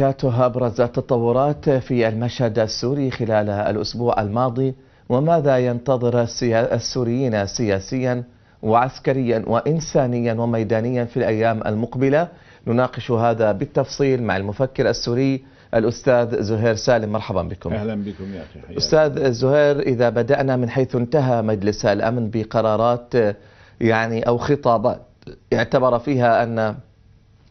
ماركاته أبرز التطورات في المشهد السوري خلال الأسبوع الماضي وماذا ينتظر السوريين سياسيا وعسكريا وإنسانيا وميدانيا في الأيام المقبلة نناقش هذا بالتفصيل مع المفكر السوري الأستاذ زهير سالم مرحبا بكم أهلا بكم يا أخي أستاذ زهير إذا بدأنا من حيث انتهى مجلس الأمن بقرارات يعني أو خطابات اعتبر فيها أن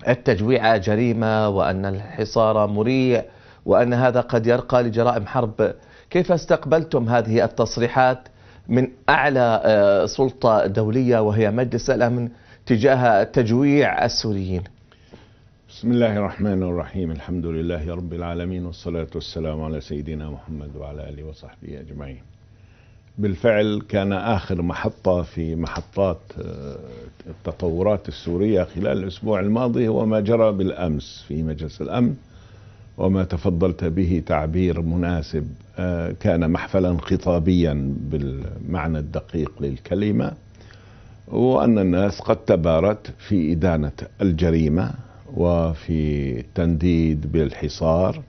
التجويع جريمة وأن الحصار مريع وأن هذا قد يرقى لجرائم حرب كيف استقبلتم هذه التصريحات من أعلى آه، سلطة دولية وهي مجلس الأمن تجاه تجويع السوريين بسم الله الرحمن الرحيم الحمد لله رب العالمين والصلاة والسلام على سيدنا محمد وعلى آله وصحبه أجمعين بالفعل كان آخر محطة في محطات آه، التطورات السورية خلال الأسبوع الماضي هو ما جرى بالأمس في مجلس الأمن وما تفضلت به تعبير مناسب آه، كان محفلا خطابيا بالمعنى الدقيق للكلمة وأن الناس قد تبارت في إدانة الجريمة وفي التنديد بالحصار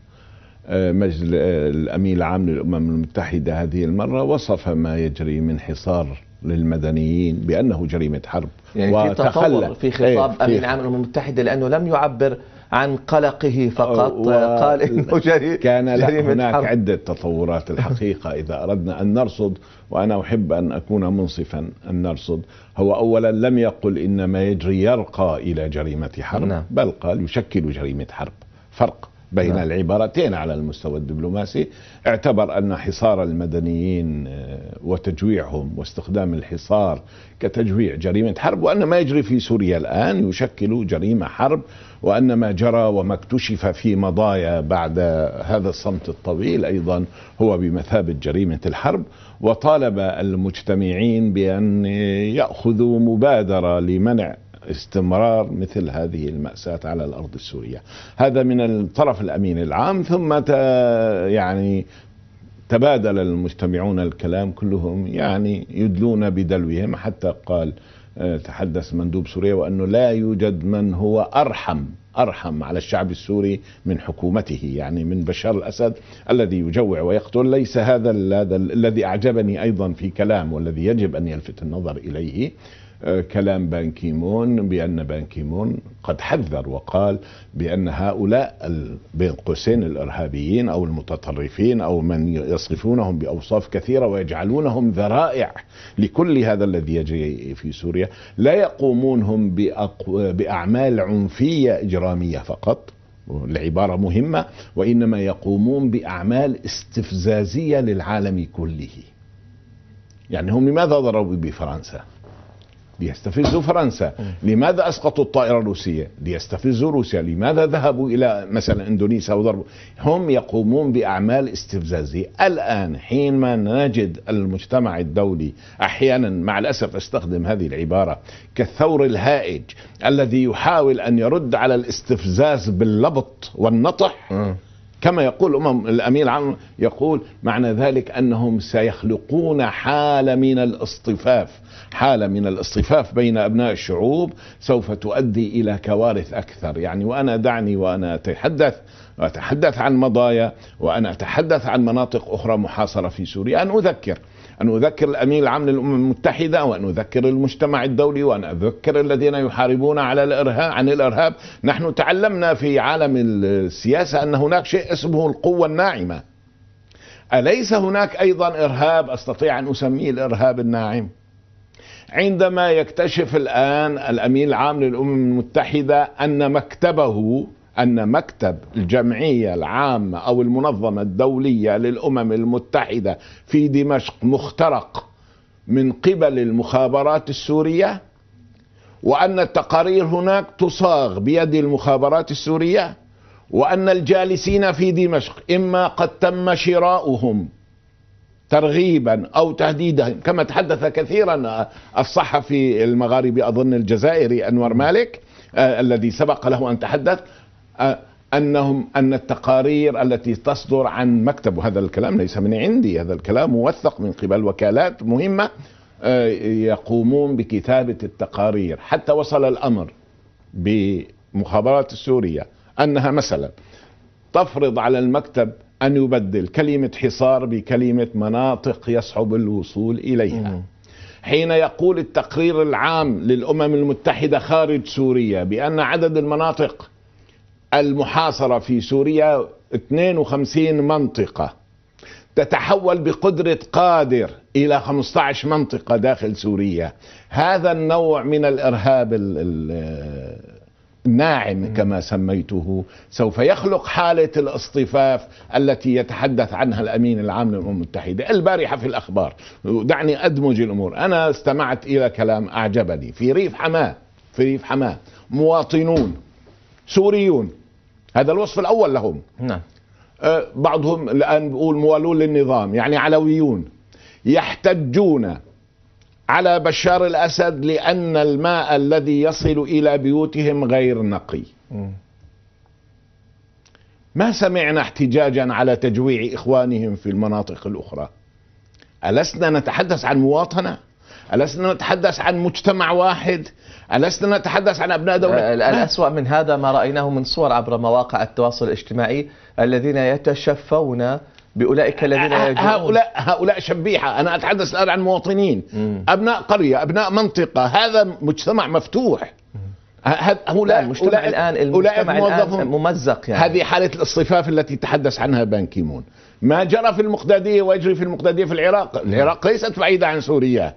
آه، مجلس الامين العام للامم المتحده هذه المره وصف ما يجري من حصار للمدنيين بانه جريمه حرب يعني في تطور في خطاب إيه، امين عام الامم المتحده لانه لم يعبر عن قلقه فقط و... آه، قال انه جري... كان جريمه هناك حرب. عده تطورات الحقيقه اذا اردنا ان نرصد وانا احب ان اكون منصفا ان نرصد هو اولا لم يقل ان ما يجري يرقى الى جريمه حرب نعم. بل قال يشكل جريمه حرب فرق بين نعم. العبارتين على المستوى الدبلوماسي اعتبر أن حصار المدنيين آه، وتجويعهم واستخدام الحصار كتجويع جريمة حرب وأن ما يجري في سوريا الآن يشكل جريمة حرب وأن ما جرى وما اكتشف في مضايا بعد هذا الصمت الطويل أيضا هو بمثابة جريمة الحرب وطالب المجتمعين بأن يأخذوا مبادرة لمنع استمرار مثل هذه المأساة على الأرض السورية هذا من الطرف الأمين العام ثم يعني تبادل المجتمعون الكلام كلهم يعني يدلون بدلوهم حتى قال آه، تحدث مندوب سوريا وأنه لا يوجد من هو أرحم أرحم على الشعب السوري من حكومته يعني من بشار الأسد الذي يجوع ويقتل ليس هذا الذي أعجبني أيضا في كلام والذي يجب أن يلفت النظر إليه آه، كلام بانكيمون بأن بانكيمون قد حذر وقال بأن هؤلاء بين قوسين الإرهابيين أو المتطرفين أو من يصفونهم بأوصاف كثيرة ويجعلونهم ذرائع لكل هذا الذي يجري في سوريا لا يقومون هم بأعمال عنفية إجرامية فقط العبارة مهمة وإنما يقومون بأعمال استفزازية للعالم كله يعني هم لماذا ضربوا بفرنسا ليستفزوا فرنسا لماذا اسقطوا الطائره الروسيه ليستفزوا روسيا لماذا ذهبوا الى مثلا اندونيسيا وضربوا هم يقومون باعمال استفزازيه الان حينما نجد المجتمع الدولي احيانا مع الاسف استخدم هذه العباره كالثور الهائج الذي يحاول ان يرد على الاستفزاز باللبط والنطح كما يقول أمم الأمير عام يقول معنى ذلك أنهم سيخلقون حالة من الاصطفاف حالة من الاصطفاف بين أبناء الشعوب سوف تؤدي إلى كوارث أكثر يعني وأنا دعني وأنا أتحدث وأتحدث عن مضايا وأنا أتحدث عن مناطق أخرى محاصرة في سوريا أن أذكر أن أذكر الأمين العام للأمم المتحدة وأن أذكر المجتمع الدولي وأن أذكر الذين يحاربون على الإرهاب عن الإرهاب نحن تعلمنا في عالم السياسة أن هناك شيء اسمه القوة الناعمة أليس هناك أيضا إرهاب أستطيع أن أسميه الإرهاب الناعم عندما يكتشف الآن الأمين العام للأمم المتحدة أن مكتبه أن مكتب الجمعية العامة أو المنظمة الدولية للأمم المتحدة في دمشق مخترق من قبل المخابرات السورية وأن التقارير هناك تصاغ بيد المخابرات السورية وأن الجالسين في دمشق إما قد تم شراؤهم ترغيبا او تهديدا كما تحدث كثيرا الصحفي المغاربي اظن الجزائري انور مالك آه، الذي سبق له ان تحدث انهم ان التقارير التي تصدر عن مكتب وهذا الكلام ليس من عندي هذا الكلام موثق من قبل وكالات مهمه يقومون بكتابه التقارير حتى وصل الامر بمخابرات سوريا انها مثلا تفرض على المكتب ان يبدل كلمه حصار بكلمه مناطق يصعب الوصول اليها حين يقول التقرير العام للامم المتحده خارج سوريا بان عدد المناطق المحاصرة في سوريا 52 منطقة تتحول بقدرة قادر إلى 15 منطقة داخل سوريا هذا النوع من الإرهاب الناعم كما سميته سوف يخلق حالة الاصطفاف التي يتحدث عنها الأمين العام للأمم المتحدة البارحة في الأخبار دعني أدمج الأمور أنا استمعت إلى كلام أعجبني في ريف حماه في ريف حماه مواطنون سوريون هذا الوصف الأول لهم نعم أه، بعضهم الآن بيقول موالون للنظام يعني علويون يحتجون على بشار الأسد لأن الماء الذي يصل إلى بيوتهم غير نقي ما سمعنا احتجاجا على تجويع إخوانهم في المناطق الأخرى ألسنا نتحدث عن مواطنة ألسنا نتحدث عن مجتمع واحد ألسنا نتحدث عن أبناء دولة آه، الأسوأ من هذا ما رأيناه من صور عبر مواقع التواصل الاجتماعي الذين يتشفون باولئك الذين آه، آه، يجرون هؤلاء هؤلاء شبيحه انا اتحدث الان عن مواطنين مم. ابناء قريه ابناء منطقه هذا مجتمع مفتوح هؤلاء المجتمع الان المجتمع الان ممزق يعني هذه حاله الاصطفاف التي تحدث عنها بان كيمون ما جرى في المقداديه ويجري في المقداديه في العراق العراق ليست بعيده عن سوريا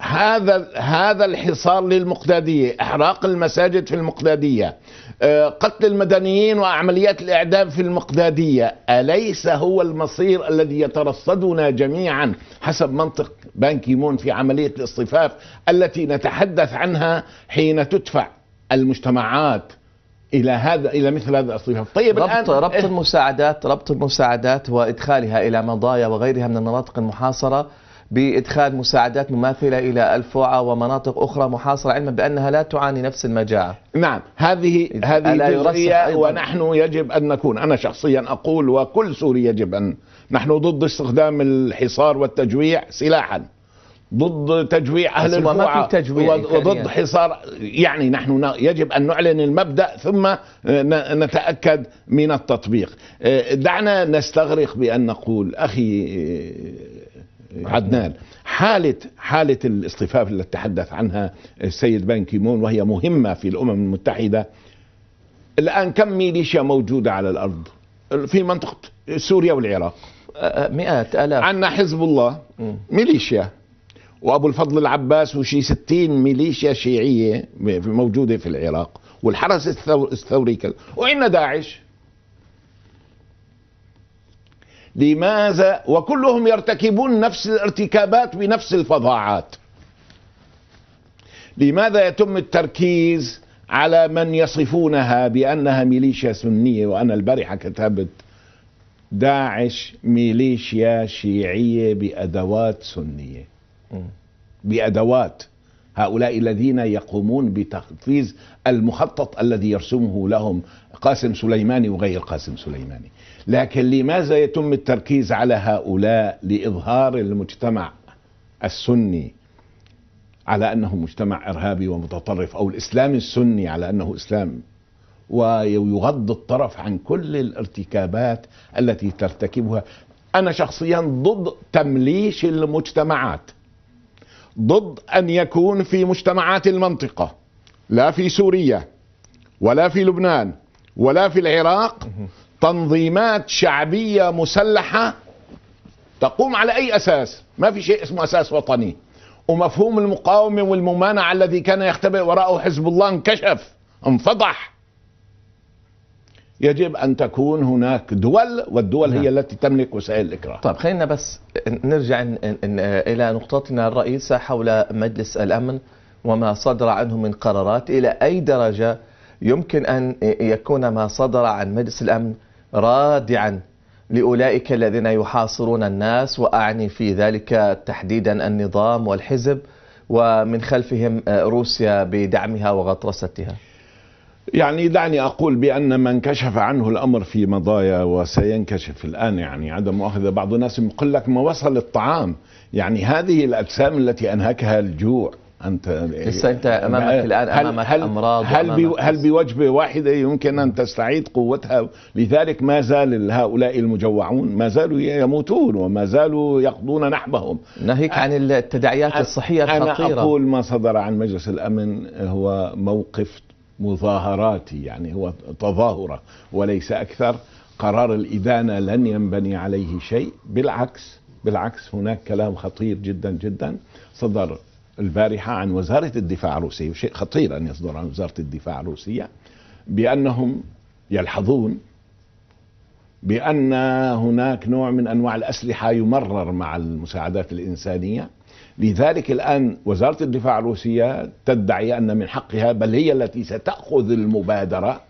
هذا هذا الحصار للمقداديه، احراق المساجد في المقدادية آه، قتل المدنيين وعمليات الاعدام في المقدادية اليس هو المصير الذي يترصدنا جميعا حسب منطق بان كيمون في عملية الاصطفاف التي نتحدث عنها حين تدفع المجتمعات الى هذا الى مثل هذا الاصطفاف، طيب ربط الان ربط إيه؟ المساعدات ربط المساعدات وادخالها الى مضايا وغيرها من المناطق المحاصره بإدخال مساعدات مماثلة إلى الفوعة ومناطق أخرى محاصرة علما بأنها لا تعاني نفس المجاعة نعم هذه هذه جزئية ونحن يجب أن نكون أنا شخصيا أقول وكل سوري يجب أن نحن ضد استخدام الحصار والتجويع سلاحا ضد تجويع اهل الفوعة تجويع وضد حصار يعني نحن يجب ان نعلن المبدا ثم آه، نتاكد من التطبيق آه، دعنا نستغرق بان نقول اخي آه، عدنان حالة حالة الاصطفاف التي تحدث عنها السيد بان كيمون وهي مهمة في الأمم المتحدة الآن كم ميليشيا موجودة على الأرض في منطقة سوريا والعراق مئات آلاف عندنا حزب الله ميليشيا وأبو الفضل العباس وشي 60 ميليشيا شيعية موجودة في العراق والحرس الثوري كذا وعندنا داعش لماذا وكلهم يرتكبون نفس الارتكابات بنفس الفظاعات لماذا يتم التركيز على من يصفونها بأنها ميليشيا سنية وأنا البارحة كتبت داعش ميليشيا شيعية بأدوات سنية بأدوات هؤلاء الذين يقومون بتنفيذ المخطط الذي يرسمه لهم قاسم سليماني وغير قاسم سليماني لكن لماذا يتم التركيز على هؤلاء لإظهار المجتمع السني على أنه مجتمع إرهابي ومتطرف أو الإسلام السني على أنه إسلام ويغض الطرف عن كل الارتكابات التي ترتكبها أنا شخصيا ضد تمليش المجتمعات ضد أن يكون في مجتمعات المنطقة لا في سوريا ولا في لبنان ولا في العراق تنظيمات شعبية مسلحة تقوم على أي أساس ما في شيء اسمه أساس وطني ومفهوم المقاومة والممانعة الذي كان يختبئ وراءه حزب الله انكشف انفضح يجب أن تكون هناك دول والدول نعم. هي التي تملك وسائل الإكراه طيب خلينا بس نرجع إن إن إلى نقطتنا الرئيسة حول مجلس الأمن وما صدر عنه من قرارات إلى أي درجة يمكن أن يكون ما صدر عن مجلس الأمن رادعا لأولئك الذين يحاصرون الناس وأعني في ذلك تحديدا النظام والحزب ومن خلفهم آه، روسيا بدعمها وغطرستها يعني دعني أقول بأن من كشف عنه الأمر في مضايا وسينكشف الآن يعني عدم مؤاخذة بعض الناس يقول لك ما وصل الطعام يعني هذه الأجسام التي أنهكها الجوع انت لسه انت امامك الان امامك هل امراض هل أمامك هل بوجبه واحده يمكن ان تستعيد قوتها لذلك ما زال هؤلاء المجوعون ما زالوا يموتون وما زالوا يقضون نحبهم ناهيك عن التداعيات الصحيه الخطيره انا اقول ما صدر عن مجلس الامن هو موقف مظاهراتي يعني هو تظاهره وليس اكثر قرار الادانه لن ينبني عليه شيء بالعكس بالعكس هناك كلام خطير جدا جدا صدر البارحة عن وزارة الدفاع الروسية وشيء خطير أن يصدر عن وزارة الدفاع الروسية بأنهم يلحظون بأن هناك نوع من أنواع الأسلحة يمرر مع المساعدات الإنسانية لذلك الآن وزارة الدفاع الروسية تدعي أن من حقها بل هي التي ستأخذ المبادرة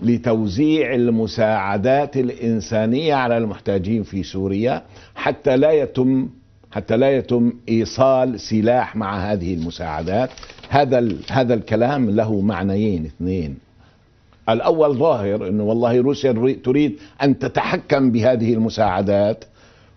لتوزيع المساعدات الإنسانية على المحتاجين في سوريا حتى لا يتم حتى لا يتم ايصال سلاح مع هذه المساعدات هذا هذا الكلام له معنيين اثنين الاول ظاهر انه والله روسيا تريد ان تتحكم بهذه المساعدات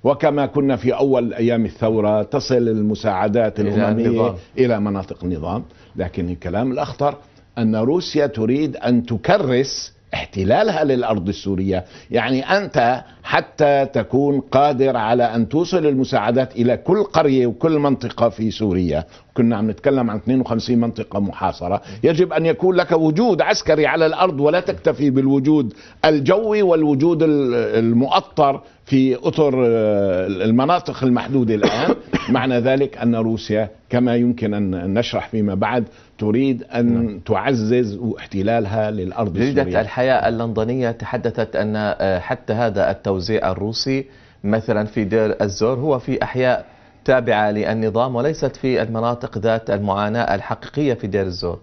وكما كنا في اول ايام الثوره تصل المساعدات الامميه الى مناطق النظام لكن الكلام الاخطر ان روسيا تريد ان تكرس احتلالها للارض السوريه يعني انت حتى تكون قادر على أن توصل المساعدات إلى كل قرية وكل منطقة في سوريا كنا عم نتكلم عن 52 منطقة محاصرة يجب أن يكون لك وجود عسكري على الأرض ولا تكتفي بالوجود الجوي والوجود المؤطر في أطر آه، المناطق المحدودة الآن معنى ذلك أن روسيا كما يمكن أن نشرح فيما بعد تريد أن نعم. تعزز احتلالها للأرض جريدة الحياة اللندنية تحدثت أن آه، حتى هذا التوزيع الروسي مثلا في دير الزور هو في أحياء تابعة للنظام وليست في المناطق ذات المعاناة الحقيقية في دير الزور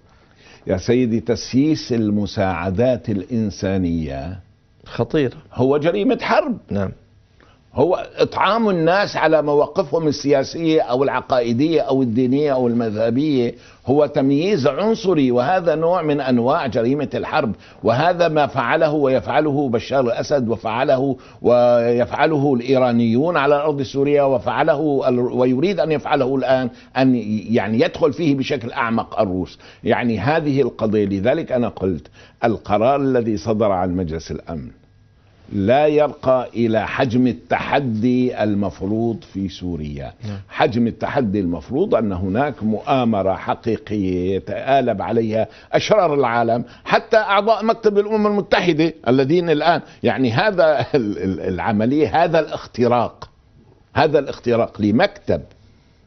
يا سيدي تسييس المساعدات الإنسانية خطير هو جريمة حرب نعم هو اطعام الناس على مواقفهم السياسيه او العقائديه او الدينيه او المذهبيه هو تمييز عنصري وهذا نوع من انواع جريمه الحرب وهذا ما فعله ويفعله بشار الاسد وفعله ويفعله الايرانيون على ارض سوريا وفعله ويريد ان يفعله الان ان يعني يدخل فيه بشكل اعمق الروس، يعني هذه القضيه لذلك انا قلت القرار الذي صدر عن مجلس الامن لا يرقى الى حجم التحدي المفروض في سوريا نعم. حجم التحدي المفروض ان هناك مؤامره حقيقيه يتالب عليها اشرار العالم حتى اعضاء مكتب الامم المتحده الذين الان يعني هذا العمليه هذا الاختراق هذا الاختراق لمكتب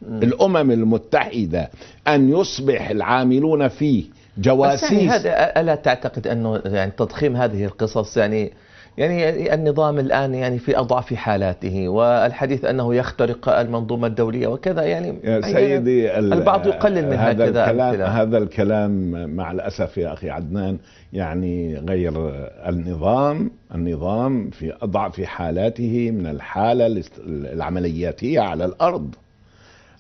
الامم المتحده ان يصبح العاملون فيه جواسيس بس يعني هذا الا تعتقد انه يعني تضخيم هذه القصص يعني يعني النظام الآن يعني في أضعف حالاته والحديث أنه يخترق المنظومة الدولية وكذا يعني سيدي يعني البعض يقلل من هذا الكلام كذا. هذا الكلام مع الأسف يا أخي عدنان يعني غير النظام النظام في أضعف حالاته من الحالة العملياتية على الأرض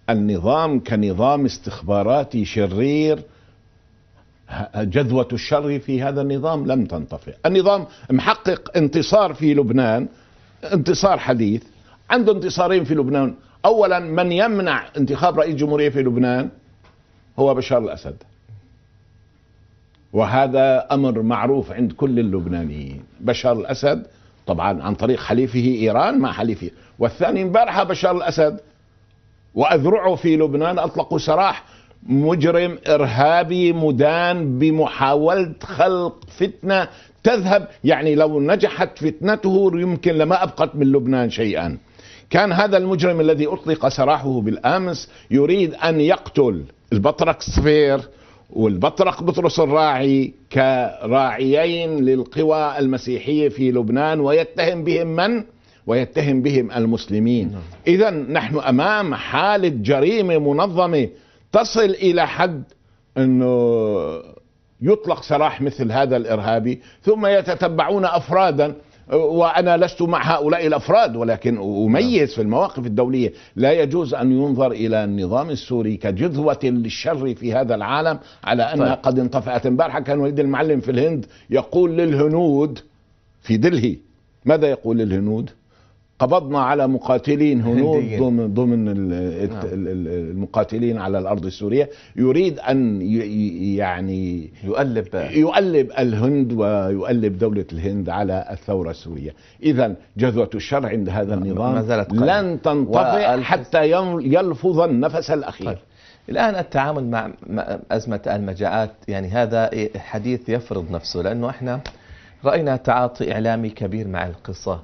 النظام كنظام استخباراتي شرير جذوة الشر في هذا النظام لم تنطفئ النظام محقق انتصار في لبنان انتصار حديث عنده انتصارين في لبنان أولا من يمنع انتخاب رئيس جمهورية في لبنان هو بشار الأسد وهذا أمر معروف عند كل اللبنانيين بشار الأسد طبعا عن طريق حليفه إيران مع حليفه والثاني امبارحة بشار الأسد وأذرعه في لبنان أطلقوا سراح مجرم ارهابي مدان بمحاوله خلق فتنه تذهب يعني لو نجحت فتنته يمكن لما ابقت من لبنان شيئا. كان هذا المجرم الذي اطلق سراحه بالامس يريد ان يقتل البطرق سفير والبطرق بطرس الراعي كراعيين للقوى المسيحيه في لبنان ويتهم بهم من؟ ويتهم بهم المسلمين. نعم. اذا نحن امام حاله جريمه منظمه تصل الى حد انه يطلق سراح مثل هذا الارهابي ثم يتتبعون افرادا وانا لست مع هؤلاء الافراد ولكن اميز في المواقف الدوليه لا يجوز ان ينظر الى النظام السوري كجذوه للشر في هذا العالم على انها طيب. قد انطفات امبارحه كان وليد المعلم في الهند يقول للهنود في دلهي ماذا يقول للهنود قبضنا على مقاتلين هنود ضمن ضمن نعم. المقاتلين على الارض السوريه يريد ان يعني يقلب يقلب الهند ويقلب دوله الهند على الثوره السوريه اذا جذوه الشر عند هذا النظام لن تنطفئ حتى يلفظ النفس الاخير طيب. الآن التعامل مع أزمة المجاعات يعني هذا إيه، حديث يفرض نفسه لأنه إحنا رأينا تعاطي إعلامي كبير مع القصة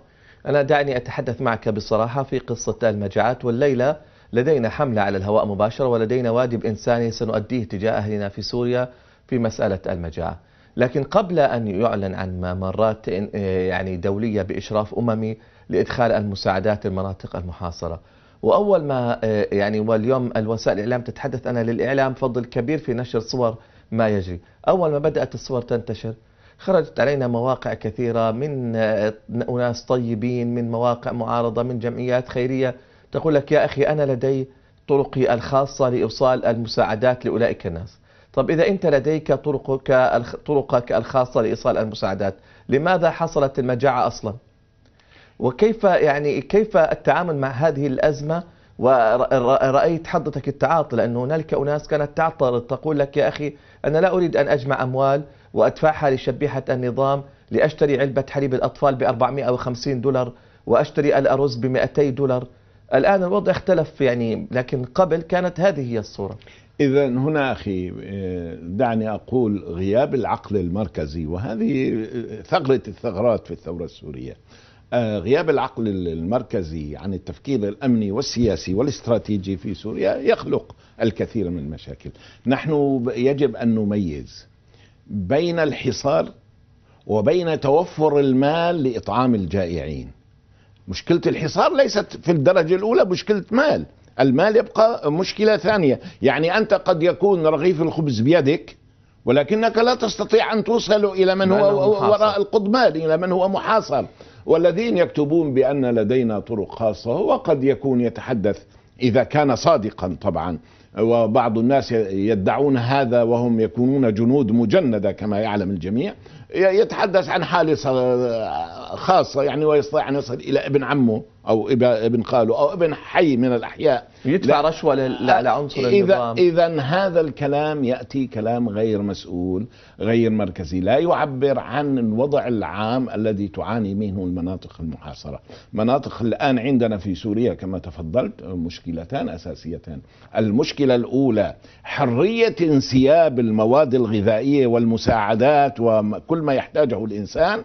أنا دعني أتحدث معك بصراحة في قصة المجاعات والليلة لدينا حملة على الهواء مباشرة ولدينا واجب إنساني سنؤديه تجاه أهلنا في سوريا في مسألة المجاعة لكن قبل أن يعلن عن ممرات يعني دولية بإشراف أممي لإدخال المساعدات المناطق المحاصرة وأول ما يعني واليوم الوسائل الإعلام تتحدث أنا للإعلام فضل كبير في نشر صور ما يجري أول ما بدأت الصور تنتشر خرجت علينا مواقع كثيرة من آه، أناس طيبين من مواقع معارضة من جمعيات خيرية تقول لك يا أخي أنا لدي طرقي الخاصة لإوصال المساعدات لأولئك الناس طب إذا أنت لديك طرقك, طرقك الخاصة لإيصال المساعدات لماذا حصلت المجاعة أصلا وكيف يعني كيف التعامل مع هذه الأزمة ورأيت حضرتك التعاطي لأن هنالك أناس كانت تعترض تقول لك يا أخي أنا لا أريد أن أجمع أموال وأدفعها لشبيحة النظام لأشتري علبة حليب الأطفال ب 450 دولار وأشتري الأرز ب 200 دولار الآن الوضع اختلف يعني لكن قبل كانت هذه هي الصورة إذا هنا أخي آه، دعني أقول غياب العقل المركزي وهذه ثغرة الثغرات في الثورة السورية آه، غياب العقل المركزي عن التفكير الأمني والسياسي والاستراتيجي في سوريا يخلق الكثير من المشاكل نحن يجب أن نميز بين الحصار وبين توفر المال لإطعام الجائعين مشكلة الحصار ليست في الدرجة الأولى مشكلة مال المال يبقى مشكلة ثانية يعني أنت قد يكون رغيف الخبز بيدك ولكنك لا تستطيع أن توصل إلى من, من هو محاصر. وراء القضبان إلى من هو محاصر والذين يكتبون بأن لدينا طرق خاصة وقد يكون يتحدث إذا كان صادقا طبعا وبعض الناس يدعون هذا وهم يكونون جنود مجندة كما يعلم الجميع يتحدث عن حالة خاصة يعني ويستطيع أن يصل إلى ابن عمه او ابن قالوا او ابن حي من الاحياء يدفع لا رشوه لعنصر النظام اذا اذا هذا الكلام ياتي كلام غير مسؤول غير مركزي لا يعبر عن الوضع العام الذي تعاني منه المناطق المحاصره مناطق الان عندنا في سوريا كما تفضلت مشكلتان اساسيتان المشكله الاولى حريه انسياب المواد الغذائيه والمساعدات وكل ما يحتاجه الانسان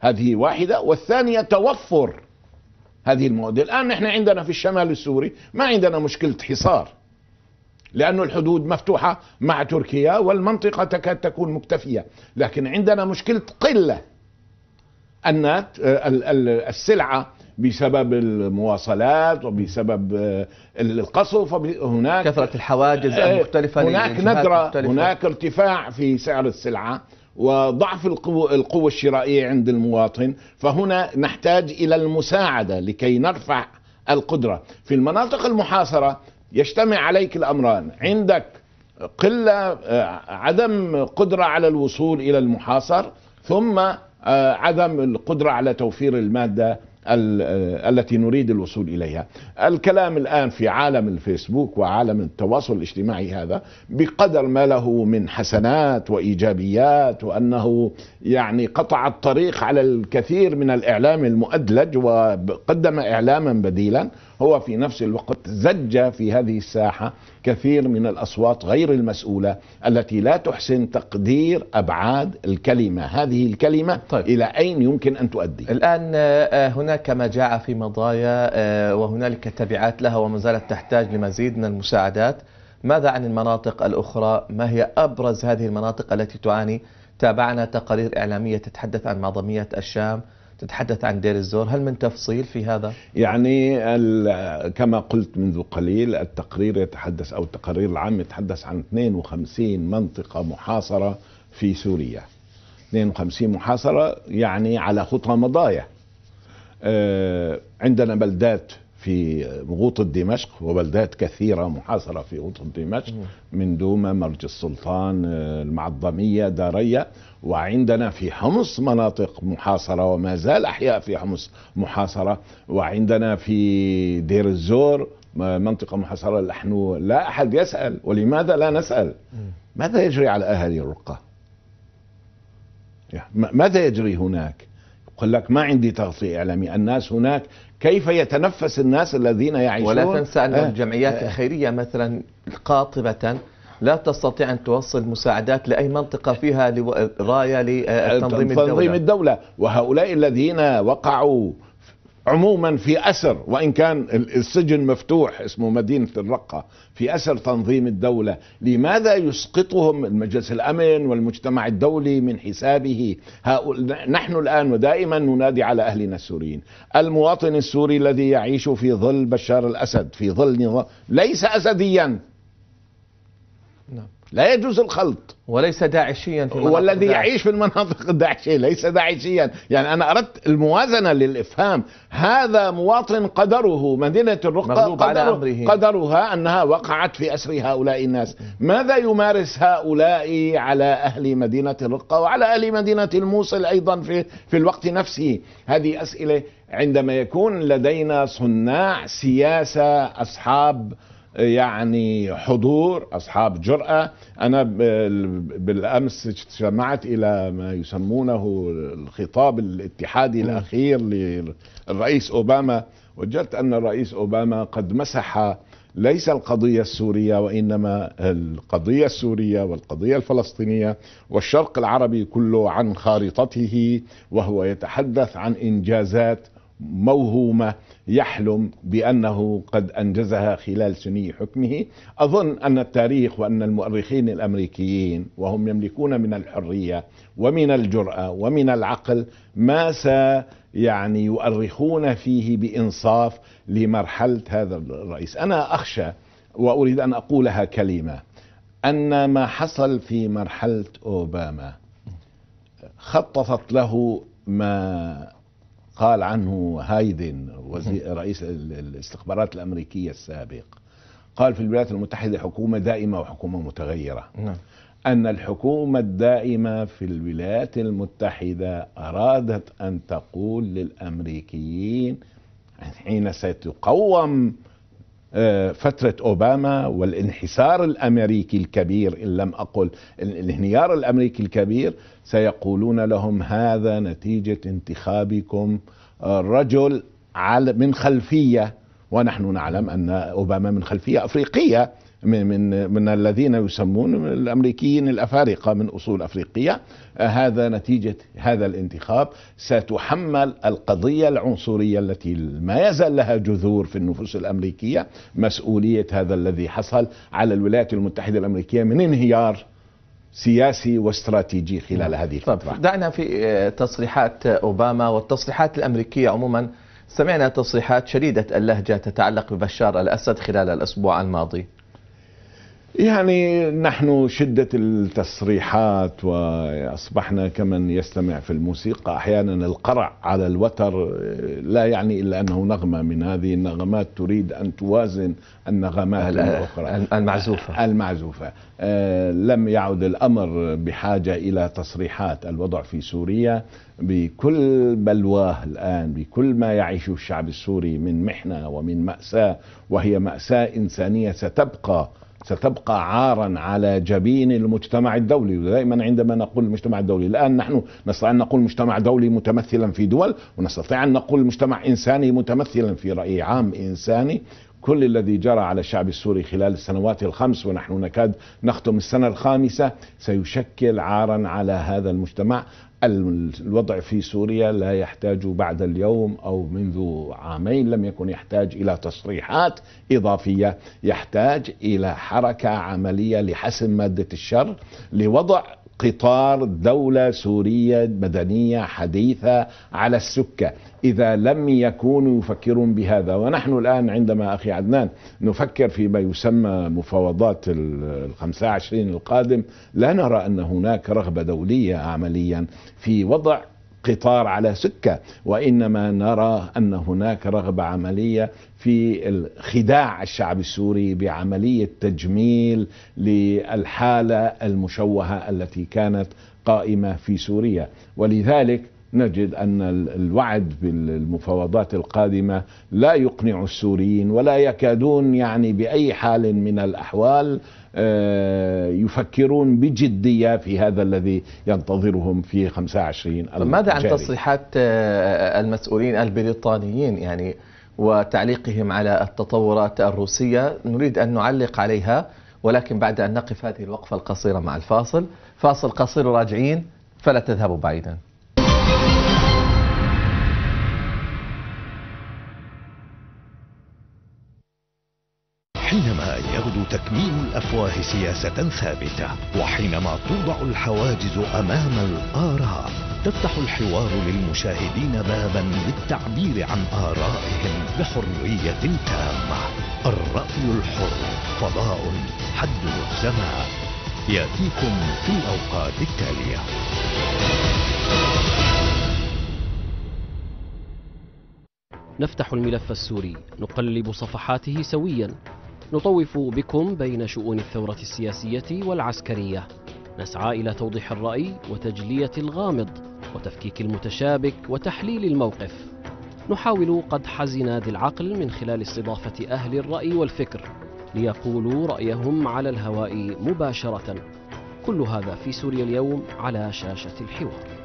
هذه واحده والثانيه توفر هذه المواد الآن نحن عندنا في الشمال السوري ما عندنا مشكلة حصار لأن الحدود مفتوحة مع تركيا والمنطقة تكاد تكون مكتفية لكن عندنا مشكلة قلة أن السلعة بسبب المواصلات وبسبب آه، القصف هناك كثرة الحواجز المختلفة هناك ندرة هناك ارتفاع في سعر السلعة وضعف القوة الشرائية عند المواطن فهنا نحتاج إلى المساعدة لكي نرفع القدرة في المناطق المحاصرة يجتمع عليك الأمران عندك قلة آه، عدم قدرة على الوصول إلى المحاصر ثم آه، عدم القدرة على توفير المادة التي نريد الوصول اليها. الكلام الان في عالم الفيسبوك وعالم التواصل الاجتماعي هذا بقدر ما له من حسنات وايجابيات وانه يعني قطع الطريق على الكثير من الاعلام المؤدلج وقدم اعلاما بديلا هو في نفس الوقت زج في هذه الساحه كثير من الاصوات غير المسؤوله التي لا تحسن تقدير ابعاد الكلمه هذه الكلمه طيب. الى اين يمكن ان تؤدي الان آه، آه، هناك مجاعه في مضايا آه، وهنالك تبعات لها وما زالت تحتاج لمزيد من المساعدات ماذا عن المناطق الاخرى ما هي ابرز هذه المناطق التي تعاني تابعنا تقارير اعلاميه تتحدث عن معظميه الشام تتحدث عن دير الزور هل من تفصيل في هذا؟ يعني كما قلت منذ قليل التقرير يتحدث أو التقرير العام يتحدث عن 52 منطقة محاصرة في سوريا 52 محاصرة يعني على خطى مضايا آه، عندنا بلدات في غوطة دمشق وبلدات كثيرة محاصرة في غوطة دمشق من دومة مرج السلطان آه، المعظمية دارية وعندنا في حمص مناطق محاصرة وما زال أحياء في حمص محاصرة وعندنا في دير الزور منطقة محاصرة نحن لا أحد يسأل ولماذا لا نسأل ماذا يجري على أهالي الرقة ماذا يجري هناك يقول لك ما عندي تغطية إعلامية الناس هناك كيف يتنفس الناس الذين يعيشون ولا تنسى أن الجمعيات آه. الخيرية آه. مثلا قاطبة لا تستطيع أن توصل مساعدات لأي منطقة فيها راية لتنظيم الدولة تنظيم الدولة وهؤلاء الذين وقعوا عموما في أسر وإن كان السجن مفتوح اسمه مدينة الرقة في أسر تنظيم الدولة لماذا يسقطهم المجلس الأمن والمجتمع الدولي من حسابه نحن الآن ودائما ننادي على أهلنا السوريين المواطن السوري الذي يعيش في ظل بشار الأسد في ظل نظام ليس أسديا لا يجوز الخلط وليس داعشيا في والذي داعش. يعيش في المناطق الداعشية ليس داعشيا يعني أنا أردت الموازنة للإفهام هذا مواطن قدره مدينة الرقة قدر قدرها أنها وقعت في أسر هؤلاء الناس ماذا يمارس هؤلاء على أهل مدينة الرقة وعلى أهل مدينة الموصل أيضا في, في الوقت نفسه هذه أسئلة عندما يكون لدينا صناع سياسة أصحاب يعني حضور اصحاب جراه انا بالامس استمعت الى ما يسمونه الخطاب الاتحادي الاخير للرئيس اوباما وجدت ان الرئيس اوباما قد مسح ليس القضية السورية وإنما القضية السورية والقضية الفلسطينية والشرق العربي كله عن خارطته وهو يتحدث عن إنجازات موهومة يحلم بأنه قد أنجزها خلال سني حكمه أظن أن التاريخ وأن المؤرخين الأمريكيين وهم يملكون من الحرية ومن الجرأة ومن العقل ما س يعني يؤرخون فيه بإنصاف لمرحلة هذا الرئيس أنا أخشى وأريد أن أقولها كلمة أن ما حصل في مرحلة أوباما خططت له ما قال عنه هايدن وزير رئيس الاستخبارات الأمريكية السابق قال في الولايات المتحدة حكومة دائمة وحكومة متغيرة نعم. أن الحكومة الدائمة في الولايات المتحدة أرادت أن تقول للأمريكيين حين ستقوم فترة أوباما والانحسار الأمريكي الكبير إن لم أقل الانهيار الأمريكي الكبير سيقولون لهم هذا نتيجة انتخابكم آه، رجل من خلفية ونحن نعلم أن أوباما من خلفية أفريقية من من من الذين يسمون الامريكيين الافارقه من اصول افريقيه آه، هذا نتيجه هذا الانتخاب ستحمل القضيه العنصريه التي ما يزال لها جذور في النفوس الامريكيه مسؤوليه هذا الذي حصل على الولايات المتحده الامريكيه من انهيار سياسي واستراتيجي خلال هذه الفترة دعنا في آه، تصريحات أوباما والتصريحات الأمريكية عموما سمعنا تصريحات شديدة اللهجة تتعلق ببشار الأسد خلال الأسبوع الماضي يعني نحن شدة التصريحات وأصبحنا كمن يستمع في الموسيقى أحيانا القرع على الوتر لا يعني إلا أنه نغمة من هذه النغمات تريد أن توازن النغمات الأخرى المعزوفة المعزوفة آه، لم يعد الأمر بحاجة إلى تصريحات الوضع في سوريا بكل بلواه الآن بكل ما يعيشه الشعب السوري من محنة ومن مأساة وهي مأساة إنسانية ستبقى ستبقى عارا على جبين المجتمع الدولي ودائما عندما نقول المجتمع الدولي الآن نحن نستطيع أن نقول مجتمع دولي متمثلا في دول ونستطيع أن نقول مجتمع إنساني متمثلا في رأي عام إنساني كل الذي جرى على الشعب السوري خلال السنوات الخمس ونحن نكاد نختم السنة الخامسة سيشكل عارا على هذا المجتمع الوضع في سوريا لا يحتاج بعد اليوم او منذ عامين لم يكن يحتاج الى تصريحات اضافيه، يحتاج الى حركه عمليه لحسم ماده الشر، لوضع قطار دولة سورية مدنية حديثة على السكة إذا لم يكونوا يفكرون بهذا ونحن الآن عندما أخي عدنان نفكر فيما يسمى مفاوضات الخمسة عشرين القادم لا نرى أن هناك رغبة دولية عمليا في وضع قطار على سكة وإنما نرى أن هناك رغبة عملية في خداع الشعب السوري بعملية تجميل للحالة المشوهة التي كانت قائمة في سوريا ولذلك نجد أن الوعد بالمفاوضات القادمة لا يقنع السوريين ولا يكادون يعني بأي حال من الأحوال آه، يفكرون بجدية في هذا الذي ينتظرهم في 25 ماذا عن تصريحات آه، المسؤولين البريطانيين يعني وتعليقهم على التطورات الروسية نريد أن نعلق عليها ولكن بعد أن نقف هذه الوقفة القصيرة مع الفاصل فاصل قصير راجعين فلا تذهبوا بعيدا حينما يغدو تكميم الأفواه سياسة ثابتة وحينما توضع الحواجز أمام الآراء تفتح الحوار للمشاهدين بابا للتعبير عن آرائهم بحرية تامة الرأي الحر فضاء حد السماء يأتيكم في الأوقات التالية نفتح الملف السوري نقلب صفحاته سويا نطوف بكم بين شؤون الثورة السياسية والعسكرية نسعى إلى توضيح الرأي وتجلية الغامض وتفكيك المتشابك وتحليل الموقف نحاول قد حزنا ذي العقل من خلال استضافة أهل الرأي والفكر ليقولوا رأيهم على الهواء مباشرة كل هذا في سوريا اليوم على شاشة الحوار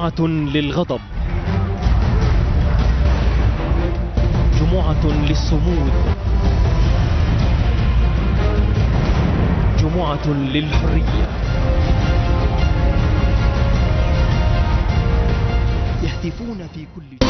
للغضب جمعة للصمود جمعة للحرية يهتفون في كل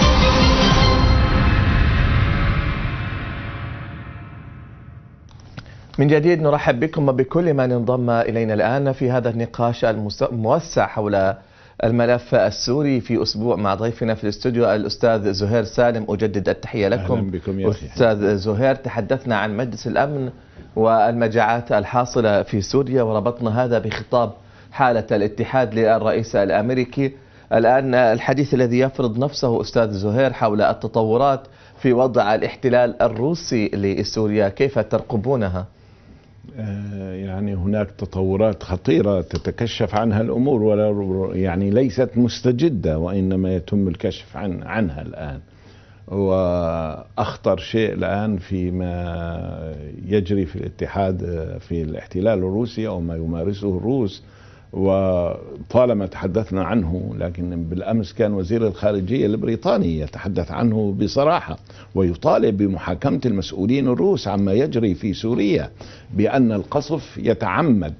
من جديد نرحب بكم وبكل من انضم إلينا الآن في هذا النقاش الموسع حول الملف السوري في أسبوع مع ضيفنا في الاستوديو الأستاذ زهير سالم أجدد التحية لكم أهلا بكم يا أخي أستاذ زهير تحدثنا عن مجلس الأمن والمجاعات الحاصلة في سوريا وربطنا هذا بخطاب حالة الاتحاد للرئيس الأمريكي الآن الحديث الذي يفرض نفسه أستاذ زهير حول التطورات في وضع الاحتلال الروسي لسوريا كيف ترقبونها؟ آه، يعني هناك تطورات خطيرة تتكشف عنها الأمور ولا يعني ليست مستجدة وإنما يتم الكشف عن عنها الآن وأخطر شيء الآن فيما يجري في الاتحاد آه، في الاحتلال الروسي أو ما يمارسه الروس وطالما تحدثنا عنه لكن بالامس كان وزير الخارجيه البريطاني يتحدث عنه بصراحه ويطالب بمحاكمه المسؤولين الروس عما يجري في سوريا بان القصف يتعمد